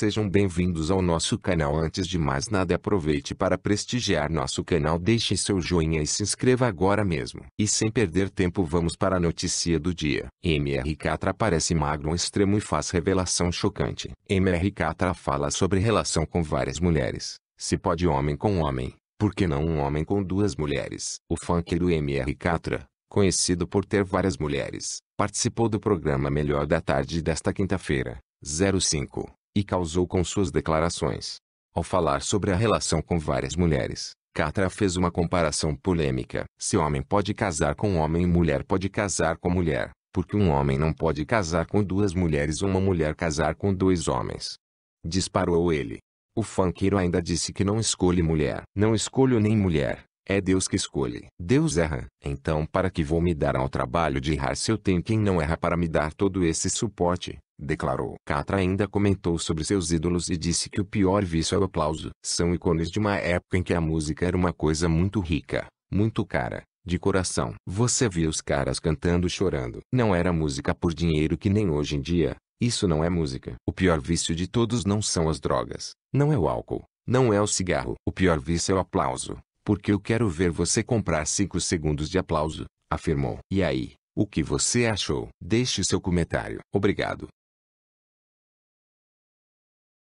Sejam bem-vindos ao nosso canal. Antes de mais nada, aproveite para prestigiar nosso canal, deixe seu joinha e se inscreva agora mesmo. E sem perder tempo, vamos para a notícia do dia. MR Catra aparece magro extremo e faz revelação chocante. MR Catra fala sobre relação com várias mulheres. Se pode homem com homem, por que não um homem com duas mulheres? O funkeiro MR Catra, conhecido por ter várias mulheres, participou do programa Melhor da Tarde desta quinta-feira, 05 e causou com suas declarações. Ao falar sobre a relação com várias mulheres, Catra fez uma comparação polêmica. Se homem pode casar com homem e mulher pode casar com mulher, porque um homem não pode casar com duas mulheres ou uma mulher casar com dois homens. Disparou ele. O funkeiro ainda disse que não escolhe mulher. Não escolho nem mulher, é Deus que escolhe. Deus erra. Então para que vou me dar ao trabalho de errar se eu tenho quem não erra para me dar todo esse suporte? declarou. Catra ainda comentou sobre seus ídolos e disse que o pior vício é o aplauso. São ícones de uma época em que a música era uma coisa muito rica, muito cara, de coração. Você via os caras cantando chorando. Não era música por dinheiro que nem hoje em dia. Isso não é música. O pior vício de todos não são as drogas, não é o álcool, não é o cigarro. O pior vício é o aplauso, porque eu quero ver você comprar 5 segundos de aplauso, afirmou. E aí, o que você achou? Deixe seu comentário. Obrigado.